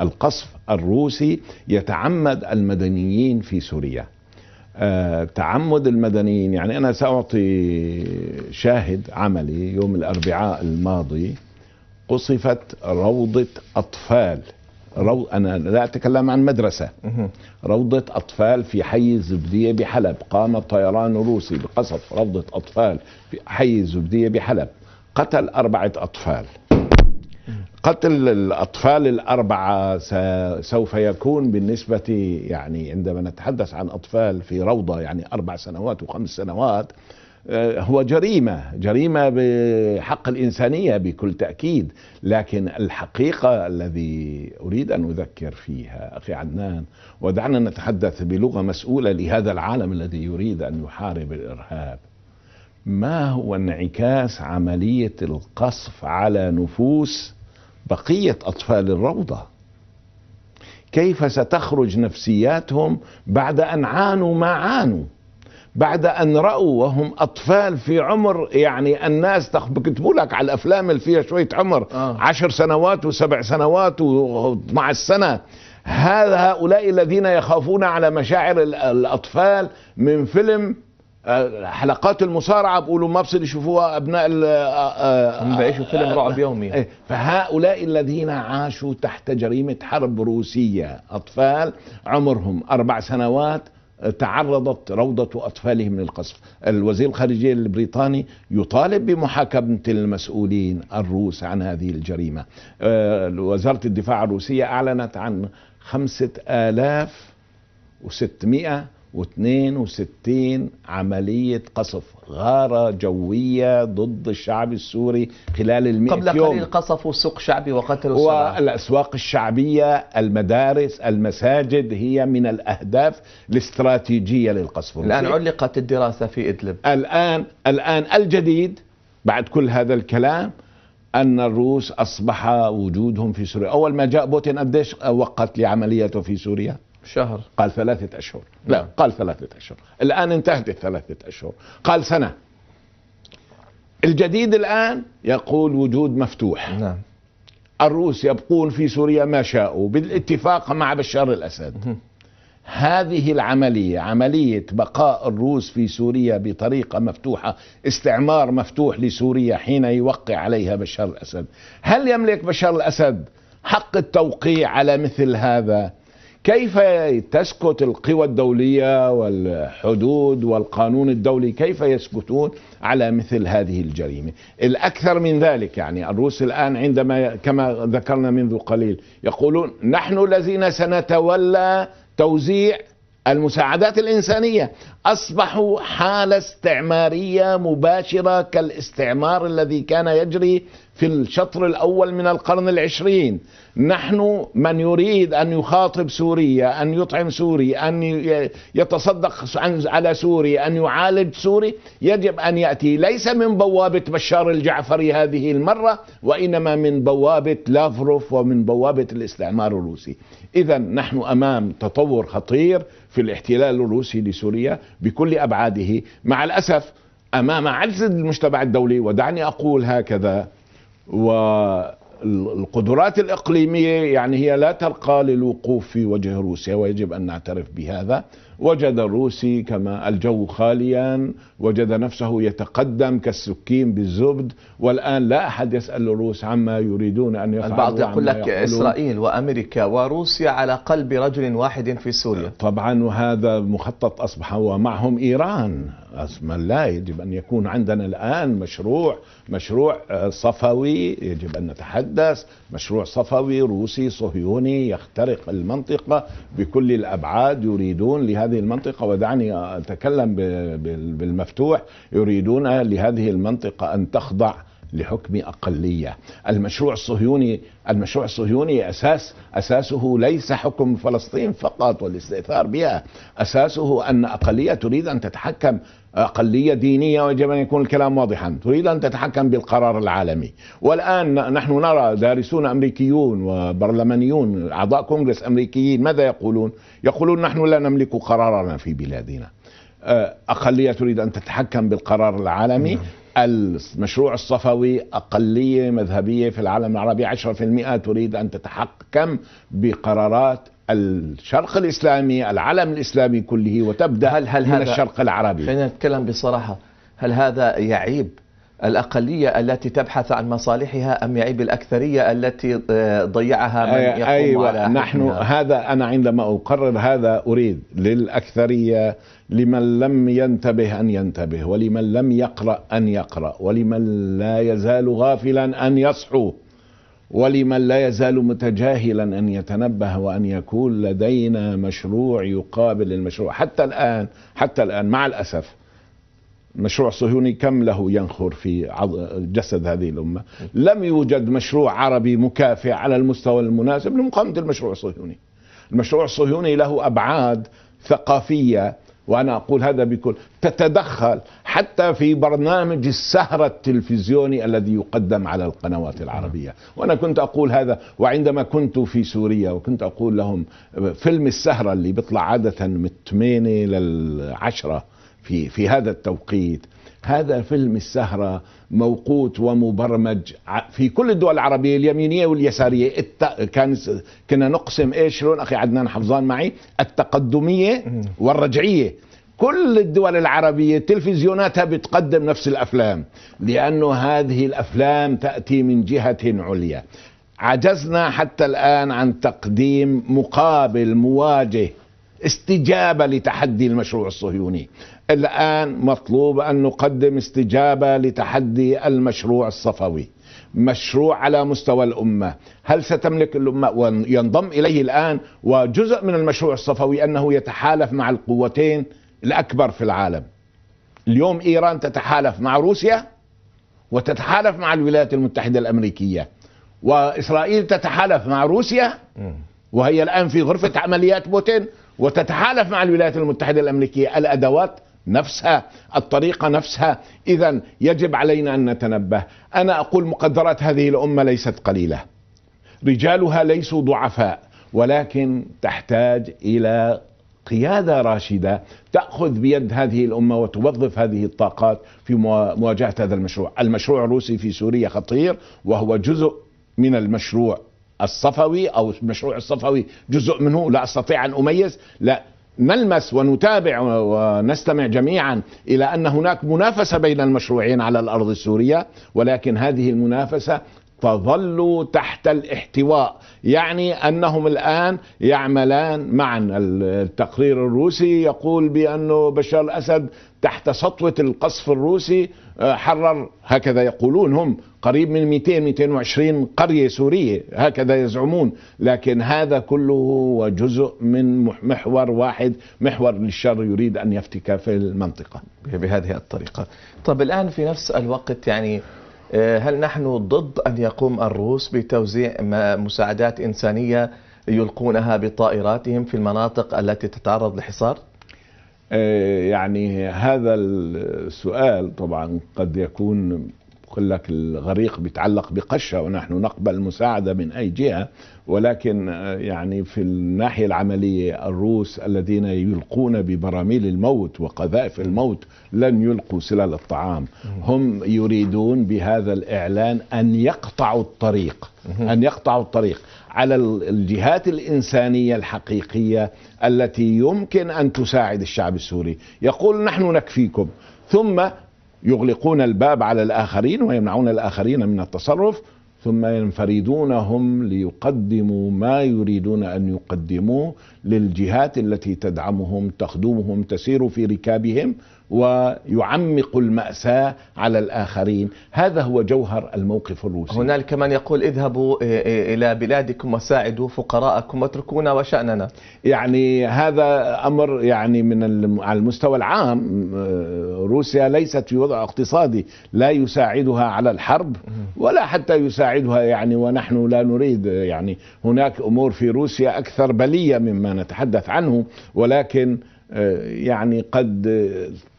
القصف الروسي يتعمد المدنيين في سوريا أه تعمد المدنيين يعني انا ساعطي شاهد عملي يوم الاربعاء الماضي قصفت روضه اطفال رو... أنا لا أتكلم عن مدرسة روضة أطفال في حي الزبدية بحلب قام طيران روسي بقصف روضة أطفال في حي الزبدية بحلب قتل أربعة أطفال قتل الأطفال الأربعة سوف يكون بالنسبة يعني عندما نتحدث عن أطفال في روضة يعني أربع سنوات وخمس سنوات آه، هو جريمة جريمة بحق الإنسانية بكل تأكيد لكن الحقيقة الذي أريد أن أذكر فيها أخي عدنان ودعنا نتحدث بلغة مسؤولة لهذا العالم الذي يريد أن يحارب الإرهاب ما هو انعكاس عملية القصف على نفوس بقية أطفال الروضة كيف ستخرج نفسياتهم بعد أن عانوا ما عانوا بعد ان راوا وهم اطفال في عمر يعني الناس بكتبوا لك على الافلام اللي فيها شويه عمر آه. عشر سنوات وسبع سنوات و12 سنه هذا هؤلاء الذين يخافون على مشاعر الاطفال من فيلم آه، حلقات المصارعه بيقولوا ما بصير يشوفوها ابناء آه، آه، هم بيعيشوا فيلم رعب يومي إيه، فهؤلاء الذين عاشوا تحت جريمه حرب روسيه اطفال عمرهم اربع سنوات تعرضت روضة أطفالهم للقصف الوزير الخارجية البريطاني يطالب بمحاكمة المسؤولين الروس عن هذه الجريمة آه، وزارة الدفاع الروسية أعلنت عن خمسة آلاف وستمائة وستين عملية قصف غارة جوية ضد الشعب السوري خلال المئة قبل يوم قبل قليل قصفوا سوق شعبي وقتلوا السبعة والأسواق الشعبية المدارس المساجد هي من الأهداف الاستراتيجية للقصف الآن علقت الدراسة في إدلب الآن الآن الجديد بعد كل هذا الكلام أن الروس أصبح وجودهم في سوريا أول ما جاء بوتين قديش وقت لعملياته في سوريا شهر قال ثلاثة أشهر لا نعم. قال ثلاثة أشهر الآن انتهت الثلاثة أشهر قال سنة الجديد الآن يقول وجود مفتوح نعم الروس يبقون في سوريا ما شاءوا بالاتفاق مع بشار الأسد هذه العملية عملية بقاء الروس في سوريا بطريقة مفتوحة استعمار مفتوح لسوريا حين يوقع عليها بشار الأسد هل يملك بشار الأسد حق التوقيع على مثل هذا كيف تسكت القوى الدولية والحدود والقانون الدولي كيف يسكتون على مثل هذه الجريمة الأكثر من ذلك يعني الروس الآن عندما كما ذكرنا منذ قليل يقولون نحن الذين سنتولى توزيع المساعدات الإنسانية أصبحوا حالة استعمارية مباشرة كالاستعمار الذي كان يجري في الشطر الأول من القرن العشرين نحن من يريد أن يخاطب سوريا أن يطعم سوري أن يتصدق على سوري أن يعالج سوري يجب أن يأتي ليس من بوابة بشار الجعفري هذه المرة وإنما من بوابة لافروف ومن بوابة الاستعمار الروسي إذا نحن أمام تطور خطير في الاحتلال الروسي لسوريا بكل أبعاده مع الأسف أمام عجز المجتمع الدولي ودعني أقول هكذا والقدرات الإقليمية يعني هي لا ترقى للوقوف في وجه روسيا ويجب أن نعترف بهذا وجد الروسي كما الجو خاليا وجد نفسه يتقدم كالسكين بالزبد والآن لا أحد يسأل الروس عما يريدون أن يفعلوا البعض يقول لك يقولون. إسرائيل وأمريكا وروسيا على قلب رجل واحد في سوريا طبعا وهذا مخطط أصبح ومعهم إيران لا يجب أن يكون عندنا الآن مشروع مشروع آه، صفوي يجب أن نتحدث مشروع صفوي روسي صهيوني يخترق المنطقة بكل الأبعاد يريدون لهذا لهذه المنطقة ودعني أتكلم بالمفتوح يريدون لهذه المنطقة أن تخضع لحكم أقلية المشروع الصهيوني المشروع الصهيوني أساس أساسه ليس حكم فلسطين فقط والاستئثار بها أساسه أن أقلية تريد أن تتحكم أقلية دينية ويجب أن يكون الكلام واضحا تريد أن تتحكم بالقرار العالمي والآن نحن نرى دارسون أمريكيون وبرلمانيون أعضاء كونغرس أمريكيين ماذا يقولون يقولون نحن لا نملك قرارنا في بلادنا أه، أقلية تريد أن تتحكم بالقرار العالمي نعم. المشروع الصفوي أقلية مذهبية في العالم العربي 10% تريد أن تتحكم بقرارات الشرق الإسلامي العالم الإسلامي كله وتبدأ هل هل من هذا الشرق العربي خلينا نتكلم بصراحة هل هذا يعيب الأقلية التي تبحث عن مصالحها أم يعيب الأكثرية التي آه، ضيعها من يقوم أيوة على نحن هذا أنا عندما أقرر هذا أريد للأكثرية لمن لم ينتبه أن ينتبه ولمن لم يقرأ أن يقرأ ولمن لا يزال غافلا أن يصحو ولمن لا يزال متجاهلا أن يتنبه وأن يكون لدينا مشروع يقابل المشروع حتى الآن حتى الآن مع الأسف مشروع صهيوني كم له ينخر في جسد هذه الأمة لم يوجد مشروع عربي مكافئ على المستوى المناسب لمقامة المشروع الصهيوني المشروع الصهيوني له أبعاد ثقافية وأنا أقول هذا بكل تتدخل حتى في برنامج السهرة التلفزيوني الذي يقدم على القنوات العربية وأنا كنت أقول هذا وعندما كنت في سوريا وكنت أقول لهم فيلم السهرة اللي بيطلع عادة من 8 10 في في هذا التوقيت هذا فيلم السهرة موقوت ومبرمج في كل الدول العربية اليمينية واليسارية كان كنا نقسم ايش شلون اخي عدنان حفظان معي التقدمية والرجعية كل الدول العربية تلفزيوناتها بتقدم نفس الأفلام لأنه هذه الأفلام تأتي من جهة عليا عجزنا حتى الآن عن تقديم مقابل مواجه استجابة لتحدي المشروع الصهيوني الآن مطلوب أن نقدم استجابة لتحدي المشروع الصفوي مشروع على مستوى الأمة هل ستملك الأمة وينضم إليه الآن وجزء من المشروع الصفوي أنه يتحالف مع القوتين الأكبر في العالم اليوم إيران تتحالف مع روسيا وتتحالف مع الولايات المتحدة الأمريكية وإسرائيل تتحالف مع روسيا وهي الآن في غرفة عمليات بوتين وتتحالف مع الولايات المتحدة الأمريكية الأدوات نفسها الطريقة نفسها إذا يجب علينا أن نتنبه أنا أقول مقدرات هذه الأمة ليست قليلة رجالها ليسوا ضعفاء ولكن تحتاج إلى قيادة راشدة تأخذ بيد هذه الأمة وتوظف هذه الطاقات في مواجهة هذا المشروع المشروع الروسي في سوريا خطير وهو جزء من المشروع الصفوي او المشروع الصفوي جزء منه لا استطيع ان اميز لا نلمس ونتابع ونستمع جميعا الى ان هناك منافسه بين المشروعين على الارض السوريه ولكن هذه المنافسه تظل تحت الاحتواء يعني انهم الان يعملان معا التقرير الروسي يقول بانه بشار الاسد تحت سطوه القصف الروسي آه، حرر هكذا يقولون هم قريب من 200 220 قرية سورية هكذا يزعمون لكن هذا كله هو جزء من محور واحد محور للشر يريد أن يفتك في المنطقة بهذه الطريقة طب الآن في نفس الوقت يعني آه، هل نحن ضد أن يقوم الروس بتوزيع مساعدات إنسانية يلقونها بطائراتهم في المناطق التي تتعرض لحصار؟ آه، يعني هذا السؤال طبعا قد يكون يقول لك الغريق بيتعلق بقشة ونحن نقبل مساعدة من أي جهة ولكن آه، يعني في الناحية العملية الروس الذين يلقون ببراميل الموت وقذائف الموت لن يلقوا سلال الطعام هم يريدون بهذا الإعلان أن يقطعوا الطريق أن يقطعوا الطريق على الجهات الإنسانية الحقيقية التي يمكن أن تساعد الشعب السوري يقول نحن نكفيكم ثم يغلقون الباب على الآخرين ويمنعون الآخرين من التصرف ثم ينفردون هم ليقدموا ما يريدون ان يقدموه للجهات التي تدعمهم تخدمهم تسير في ركابهم ويعمق المأساة على الآخرين هذا هو جوهر الموقف الروسي هنالك من يقول اذهبوا إلى بلادكم وساعدوا فقراءكم واتركونا وشأننا يعني هذا أمر يعني من على المستوى العام روسيا ليست في وضع اقتصادي لا يساعدها على الحرب ولا حتى يساعدها يعني ونحن لا نريد يعني هناك أمور في روسيا أكثر بلية مما نتحدث عنه ولكن آه، يعني قد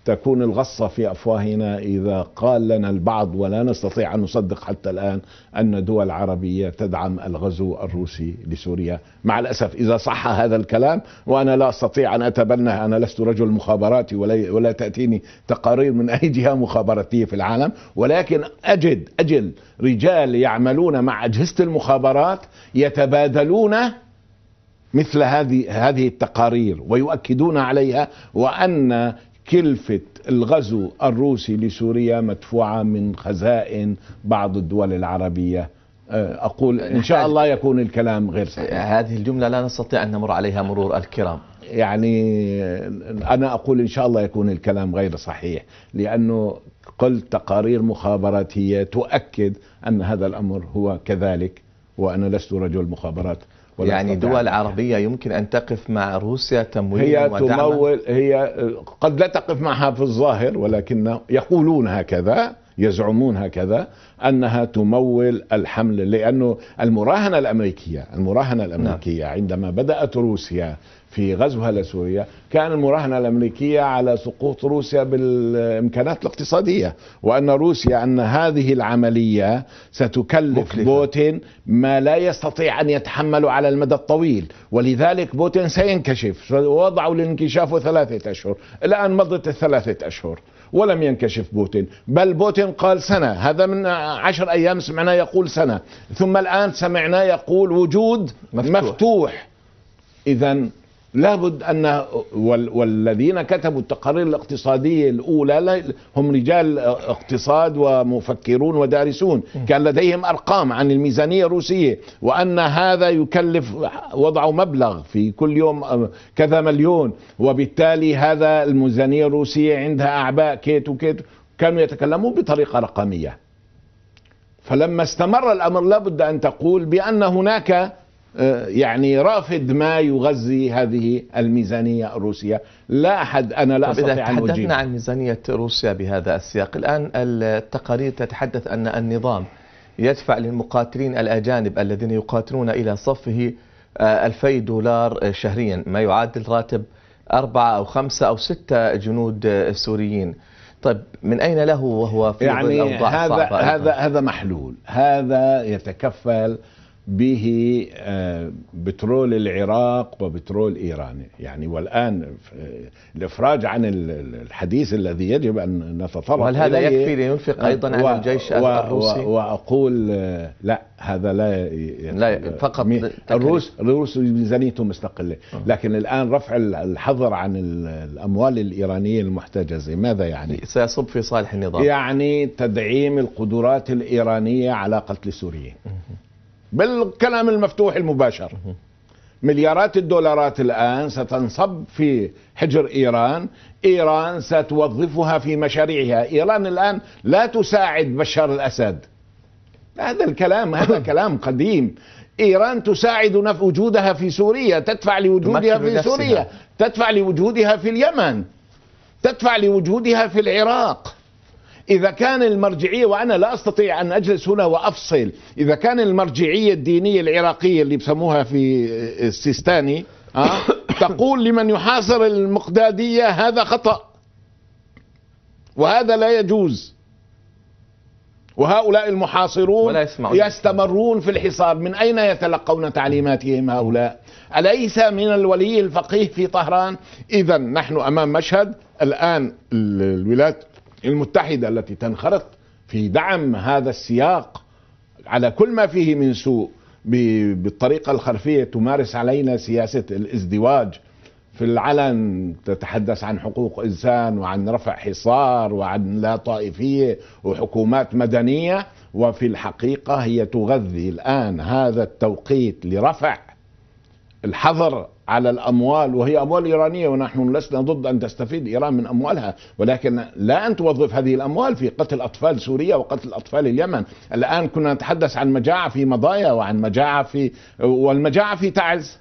تكون الغصة في أفواهنا إذا قال لنا البعض ولا نستطيع أن نصدق حتى الآن أن دول عربية تدعم الغزو الروسي لسوريا مع الأسف إذا صح هذا الكلام وأنا لا أستطيع أن أتبنى أنا لست رجل مخابراتي ولا, ولا تأتيني تقارير من أي جهة مخابراتية في العالم ولكن أجد أجل رجال يعملون مع أجهزة المخابرات يتبادلون مثل هذه هذه التقارير ويؤكدون عليها وان كلفة الغزو الروسي لسوريا مدفوعة من خزائن بعض الدول العربية أه، أقول إن شاء الله يكون الكلام غير صحيح هذه الجملة لا نستطيع أن نمر عليها مرور الكرام يعني أنا أقول إن شاء الله يكون الكلام غير صحيح لأنه قلت تقارير مخابراتية تؤكد أن هذا الأمر هو كذلك وأنا لست رجل مخابرات يعني دول عربية يمكن أن تقف مع روسيا تمويل هي تمول هي قد لا تقف معها في الظاهر ولكن يقولون هكذا يزعمون هكذا أنها تمول الحمل لأنه المراهنة الأمريكية المراهنة الأمريكية نعم. عندما بدأت روسيا في غزوها لسوريا كان المراهنة الأمريكية على سقوط روسيا بالإمكانات الاقتصادية وأن روسيا أن هذه العملية ستكلف مكلفة. بوتين ما لا يستطيع أن يتحمله على المدى الطويل ولذلك بوتين سينكشف وضعوا لانكشافه ثلاثة أشهر الآن مضت الثلاثة أشهر ولم ينكشف بوتين بل بوتين قال سنة هذا من عشر أيام سمعناه يقول سنة ثم الآن سمعناه يقول وجود مفتوح, مفتوح. إذا لابد ان والذين كتبوا التقارير الاقتصاديه الاولى هم رجال اقتصاد ومفكرون ودارسون، كان لديهم ارقام عن الميزانيه الروسيه وان هذا يكلف وضعوا مبلغ في كل يوم كذا مليون وبالتالي هذا الميزانيه الروسيه عندها اعباء كيت وكيت كانوا يتكلمون بطريقه رقميه. فلما استمر الامر لابد ان تقول بان هناك آه، يعني رافض ما يغذي هذه الميزانية الروسية لا أحد أنا لا أستطيع أن أجيب تحدثنا عن ميزانية روسيا بهذا السياق الآن التقارير تتحدث أن النظام يدفع للمقاتلين الأجانب الذين يقاتلون إلى صفه 2000 آه، دولار شهريا ما يعادل راتب أربعة أو خمسة أو ستة جنود آه، سوريين طيب من أين له وهو في يعني الأوضاع هذا هذا هذا محلول هذا يتكفل به آه، بترول العراق وبترول ايران يعني والان آه، الافراج عن الحديث الذي يجب ان نتطرق وهل هذا يكفي لينفق ايضا عن الجيش و الروسي واقول آه، لا هذا لا لا فقط الروس الروس ميزانيته مستقله لكن الان رفع الحظر عن الاموال الايرانيه المحتجزه ماذا يعني سيصب في صالح النظام يعني تدعيم القدرات الايرانيه على قتل السوريين بالكلام المفتوح المباشر مليارات الدولارات الآن ستنصب في حجر إيران إيران ستوظفها في مشاريعها إيران الآن لا تساعد بشار الأسد هذا الكلام هذا كلام قديم إيران تساعد وجودها في سوريا تدفع لوجودها في سوريا تدفع لوجودها في اليمن تدفع لوجودها في العراق إذا كان المرجعية وأنا لا أستطيع أن أجلس هنا وأفصل إذا كان المرجعية الدينية العراقية اللي بسموها في السيستاني أه؟ تقول لمن يحاصر المقدادية هذا خطأ وهذا لا يجوز وهؤلاء المحاصرون يستمرون في الحصار من أين يتلقون تعليماتهم هؤلاء أليس من الولي الفقيه في طهران إذا نحن أمام مشهد الآن الولايات المتحده التي تنخرط في دعم هذا السياق على كل ما فيه من سوء بالطريقه الخرفيه تمارس علينا سياسه الازدواج في العلن تتحدث عن حقوق انسان وعن رفع حصار وعن لا طائفيه وحكومات مدنيه وفي الحقيقه هي تغذي الان هذا التوقيت لرفع الحظر على الاموال وهي اموال ايرانيه ونحن لسنا ضد ان تستفيد ايران من اموالها ولكن لا ان توظف هذه الاموال في قتل اطفال سوريا وقتل اطفال اليمن الان كنا نتحدث عن مجاعه في مضايا وعن مجاعه في والمجاعه في تعز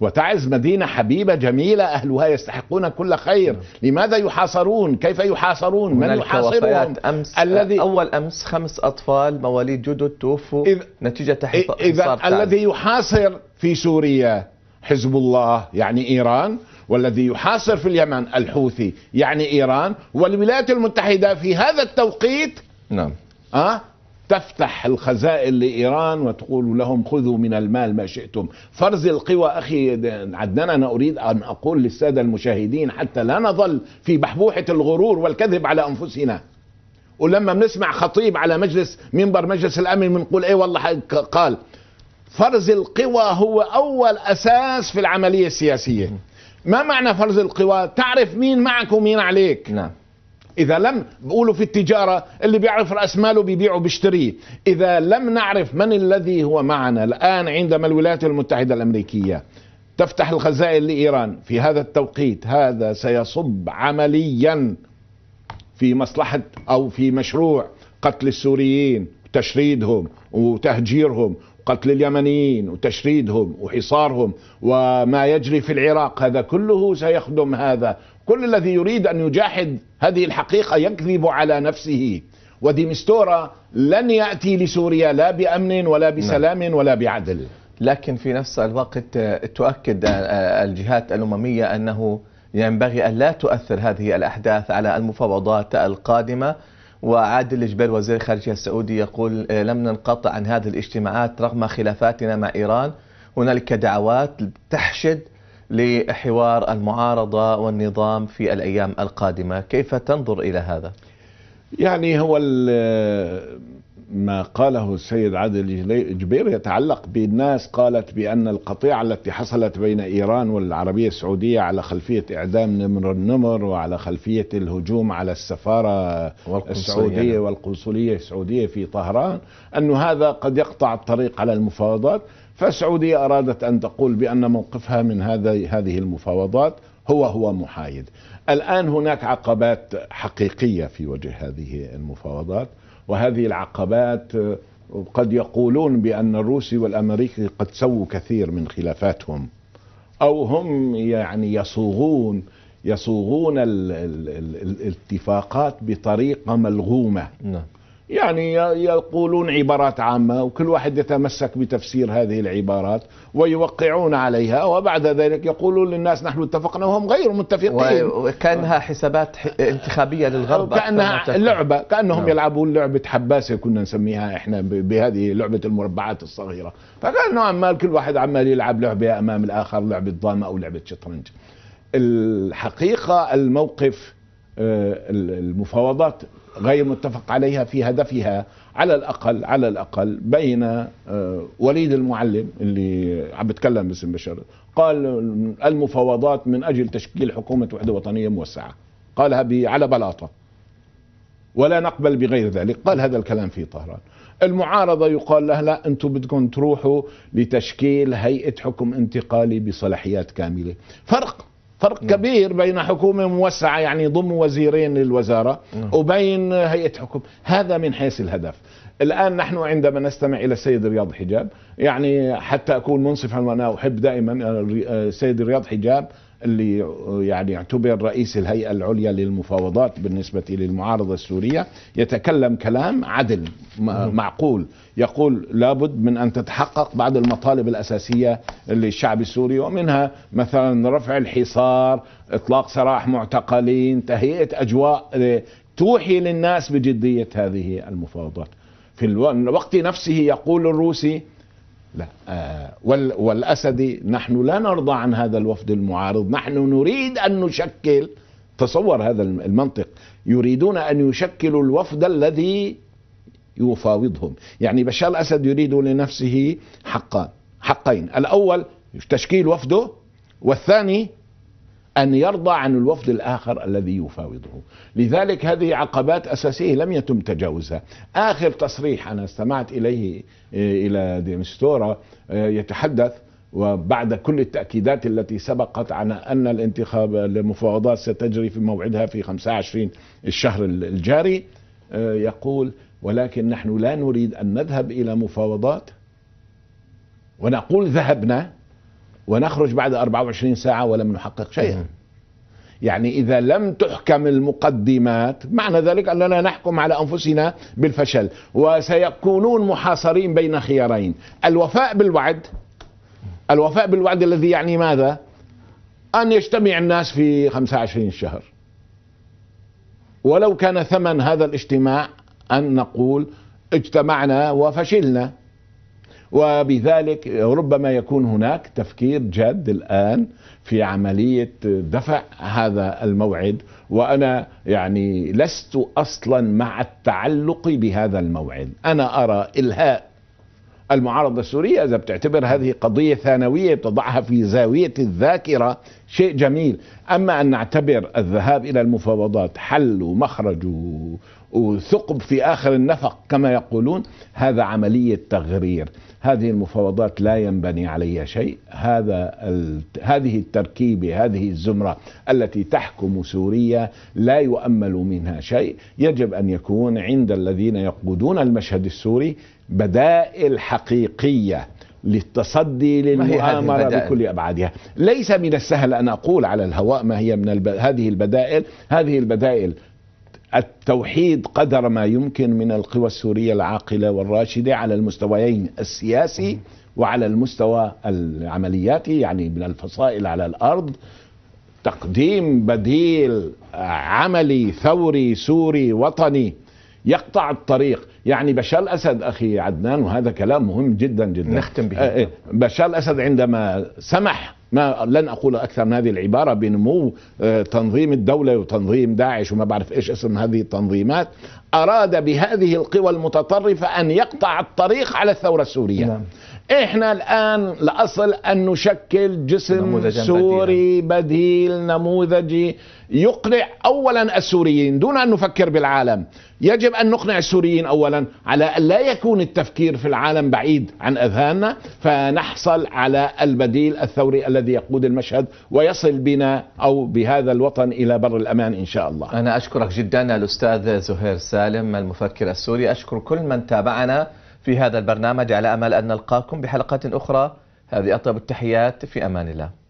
وتعز مدينة حبيبة جميلة أهلها يستحقون كل خير لماذا يحاصرون كيف يحاصرون من يحاصرون أمس الذي أول أمس خمس أطفال مواليد جدد توفوا إذ نتيجة إذ إذا الذي يحاصر في سوريا حزب الله يعني إيران والذي يحاصر في اليمن الحوثي يعني إيران والولايات المتحدة في هذا التوقيت نعم أه تفتح الخزائن لإيران وتقول لهم خذوا من المال ما شئتم فرز القوى أخي عدنان أنا أريد أن أقول للسادة المشاهدين حتى لا نظل في بحبوحة الغرور والكذب على أنفسنا ولما بنسمع خطيب على مجلس منبر مجلس الامن بنقول ايه والله قال فرز القوى هو أول أساس في العملية السياسية ما معنى فرز القوى تعرف مين معك ومين عليك نعم إذا لم بقولوا في التجارة اللي بيعرف رأس ماله بيبيعه بيشتريه إذا لم نعرف من الذي هو معنا الآن عندما الولايات المتحدة الأمريكية تفتح الخزائن لإيران في هذا التوقيت هذا سيصب عمليا في مصلحة أو في مشروع قتل السوريين تشريدهم وتهجيرهم قتل اليمنيين وتشريدهم وحصارهم وما يجري في العراق هذا كله سيخدم هذا كل الذي يريد أن يجاحد هذه الحقيقة يكذب على نفسه وديمستورا لن يأتي لسوريا لا بأمن ولا نعم. بسلام ولا بعدل لكن في نفس الوقت تؤكد الجهات الأممية أنه ينبغي أن لا تؤثر هذه الأحداث على المفاوضات القادمة وعادل جبيل وزير خارجية السعودي يقول آه، لم ننقطع عن هذه الاجتماعات رغم خلافاتنا مع إيران هنالك دعوات تحشد لحوار المعارضة والنظام في الأيام القادمة كيف تنظر إلى هذا؟ يعني هو ما قاله السيد عادل جبير يتعلق بالناس قالت بأن القطيعة التي حصلت بين إيران والعربية السعودية على خلفية إعدام نمر النمر وعلى خلفية الهجوم على السفارة السعودية والقنصلية السعودية في طهران أن هذا قد يقطع الطريق على المفاوضات فالسعودية أرادت أن تقول بأن موقفها من هذا هذه المفاوضات هو هو محايد الآن هناك عقبات حقيقية في وجه هذه المفاوضات وهذه العقبات آه، قد يقولون بأن الروسي والأمريكي قد سووا كثير من خلافاتهم أو هم يعني يصوغون يصوغون الاتفاقات بطريقة ملغومة نعم. يعني يقولون عبارات عامة وكل واحد يتمسك بتفسير هذه العبارات ويوقعون عليها وبعد ذلك يقولون للناس نحن اتفقنا وهم غير متفقين وكأنها حسابات انتخابية للغرب كأنها لعبة كأنهم نعم. يلعبون لعبة حباسة كنا نسميها احنا بهذه لعبة المربعات الصغيرة فكان عمال كل واحد عمال يلعب لعبة أمام الآخر لعبة ضامة أو لعبة شطرنج الحقيقة الموقف آه، المفاوضات غير متفق عليها في هدفها على الاقل على الاقل بين آه، وليد المعلم اللي عم بتكلم باسم بشار قال المفاوضات من اجل تشكيل حكومه وحده وطنيه موسعه قالها على بلاطه ولا نقبل بغير ذلك قال هذا الكلام في طهران المعارضة يقال لها لا أنتم بدكم تروحوا لتشكيل هيئة حكم انتقالي بصلاحيات كاملة فرق فرق م. نعم. كبير بين حكومة موسعة يعني ضم وزيرين للوزارة م. نعم. وبين هيئة حكم هذا من حيث الهدف الآن نحن عندما نستمع إلى السيد رياض حجاب يعني حتى أكون منصفا وأنا أحب دائما السيد آه، آه، رياض حجاب اللي يعني يعتبر رئيس الهيئة العليا للمفاوضات بالنسبة للمعارضة السورية يتكلم كلام عدل معقول يقول لابد من أن تتحقق بعض المطالب الأساسية للشعب السوري ومنها مثلا رفع الحصار إطلاق سراح معتقلين تهيئة أجواء آه، توحي للناس بجدية هذه المفاوضات في الوقت نفسه يقول الروسي لا آه، والأسدي نحن لا نرضى عن هذا الوفد المعارض نحن نريد أن نشكل تصور هذا المنطق يريدون أن يشكلوا الوفد الذي يفاوضهم يعني بشار الأسد يريد لنفسه حقان حقين الأول تشكيل وفده والثاني أن يرضى عن الوفد الآخر الذي يفاوضه لذلك هذه عقبات أساسية لم يتم تجاوزها آخر تصريح أنا استمعت إليه إيه، إلى ديمستورا إيه، يتحدث وبعد كل التأكيدات التي سبقت عن أن الانتخاب المفاوضات ستجري في موعدها في 25 الشهر الجاري إيه، يقول ولكن نحن لا نريد أن نذهب إلى مفاوضات ونقول ذهبنا ونخرج بعد 24 ساعة ولم نحقق شيئا يعني إذا لم تحكم المقدمات معنى ذلك أننا نحكم على أنفسنا بالفشل وسيكونون محاصرين بين خيارين الوفاء بالوعد الوفاء بالوعد الذي يعني ماذا أن يجتمع الناس في 25 شهر ولو كان ثمن هذا الاجتماع أن نقول اجتمعنا وفشلنا وبذلك ربما يكون هناك تفكير جاد الآن في عملية دفع هذا الموعد وأنا يعني لست أصلا مع التعلق بهذا الموعد أنا أرى إلهاء المعارضة السورية إذا بتعتبر هذه قضية ثانوية بتضعها في زاوية الذاكرة شيء جميل أما أن نعتبر الذهاب إلى المفاوضات حل ومخرج وثقب في آخر النفق كما يقولون هذا عملية تغرير هذه المفاوضات لا ينبني عليها شيء هذا هذه التركيبة هذه الزمرة التي تحكم سوريا لا يؤمل منها شيء يجب أن يكون عند الذين يقودون المشهد السوري بدائل حقيقية للتصدي للمؤامرة بكل أبعادها ليس من السهل أن أقول على الهواء ما هي من الب... هذه البدائل هذه البدائل التوحيد قدر ما يمكن من القوى السورية العاقلة والراشدة على المستويين السياسي وعلى المستوى العملياتي يعني من الفصائل على الأرض تقديم بديل عملي ثوري سوري وطني يقطع الطريق يعني بشار الأسد أخي عدنان وهذا كلام مهم جدا جدا نختم به آه، آه، بشار الأسد عندما سمح ما لن اقول اكثر من هذه العباره بنمو آه، تنظيم الدوله وتنظيم داعش وما بعرف ايش اسم هذه التنظيمات اراد بهذه القوى المتطرفه ان يقطع الطريق على الثوره السوريه نعم. احنا الان الاصل ان نشكل جسم سوري بديل, بديل نموذجي يقنع اولا السوريين دون ان نفكر بالعالم يجب ان نقنع السوريين اولا على ان لا يكون التفكير في العالم بعيد عن اذهاننا فنحصل على البديل الثوري الذي يقود المشهد ويصل بنا او بهذا الوطن الى بر الامان ان شاء الله. انا اشكرك جدا الاستاذ زهير سالم المفكر السوري، اشكر كل من تابعنا في هذا البرنامج على امل ان نلقاكم بحلقات اخرى هذه اطيب التحيات في امان الله.